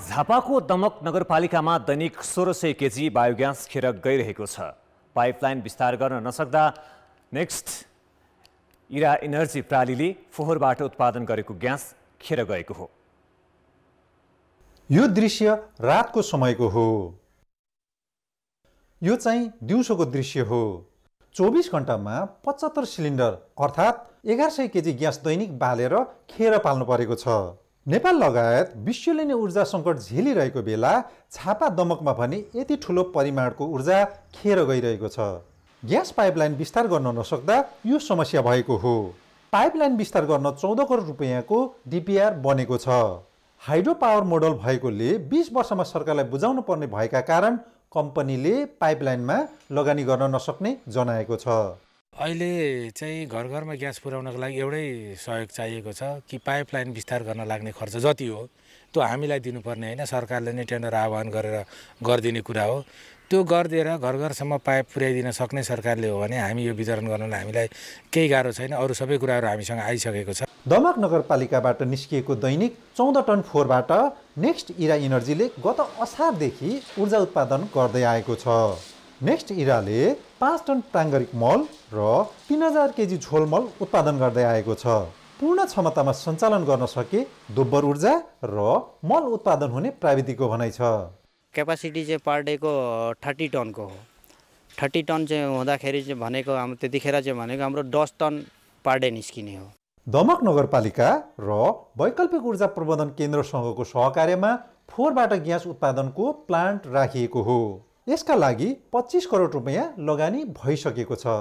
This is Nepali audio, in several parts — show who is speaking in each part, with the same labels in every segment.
Speaker 1: झापाको दमक नगरपालिकामा दैनिक सोह्र सय केजी बायोग्यास खेर गइरहेको छ पाइपलाइन विस्तार गर्न नसक्दा नेक्स्ट इरा इनर्जी प्रालीले फोहोरबाट उत्पादन गरेको ग्यास खेर गएको हो
Speaker 2: यो दृश्य रातको समयको हो यो चाहिँ दिउँसोको दृश्य हो चौबिस घन्टामा पचहत्तर सिलिन्डर अर्थात् एघार सय केजी ग्यास दैनिक बालेर खेर पाल्नु परेको छ नेपाल लगायत विश्वले नै ऊर्जा सङ्कट झेलिरहेको बेला छापा दमकमा भने यति ठुलो परिमाणको ऊर्जा खेर गइरहेको छ ग्यास पाइपलाइन विस्तार गर्न नसक्दा यो समस्या भएको हो पाइपलाइन विस्तार गर्न चौध करोड रुपियाँको डिपिआर बनेको छ हाइड्रो पावर मोडल भएकोले बिस वर्षमा सरकारलाई बुझाउनु पर्ने भएका कारण कम्पनीले पाइपलाइनमा लगानी गर्न नसक्ने जनाएको छ
Speaker 3: अहिले चाहिँ घर घरमा ग्यास पुर्याउनको लागि एउटै सहयोग चाहिएको छ कि पाइपलाइन विस्तार गर्न लाग्ने खर्च जति हो त्यो हामीलाई दिनुपर्ने होइन सरकारले नै टेन्डर आह्वान गरेर गरिदिने कुरा हो त्यो गरिदिएर घर घरसम्म पाइप पुर्याइदिन सक्ने सरकारले हो भने हामी यो वितरण गर्नलाई हामीलाई केही गाह्रो छैन अरू सबै कुराहरू हामीसँग आइसकेको छ दमक नगरपालिकाबाट निस्किएको दैनिक चौध टन फोहोरबाट नेक्स्ट
Speaker 2: इरा इनर्जीले गत असारदेखि ऊर्जा उत्पादन गर्दै आएको छ नेक्स्ट इराले पाँच टन प्राङ्गारिक मल र तिन हजार केजी झोल मल उत्पादन गर्दै आएको छ पूर्ण क्षमतामा सञ्चालन गर्न सके दोब्बर ऊर्जा र मल उत्पादन हुने प्राविधिकको भनाइ छ
Speaker 4: क्यापासिटी चाहिँ पर डेको थर्टी टनको हो थर्टी टन चाहिँ हुँदाखेरि चाहिँ भनेको हाम्रो त्यतिखेर चाहिँ भनेको हाम्रो दस टन पर डे निस्किने हो
Speaker 2: दमक नगरपालिका र वैकल्पिक ऊर्जा प्रबन्धन केन्द्रसँगको सहकार्यमा फोहोरबाट ग्यास उत्पादनको प्लान्ट राखिएको हो यसका लागि पच्चिस करोड रुपियाँ लगानी भइसकेको छ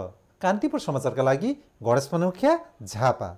Speaker 2: कान्तिपुर समाचारका लागि गणेश मनोख्या झापा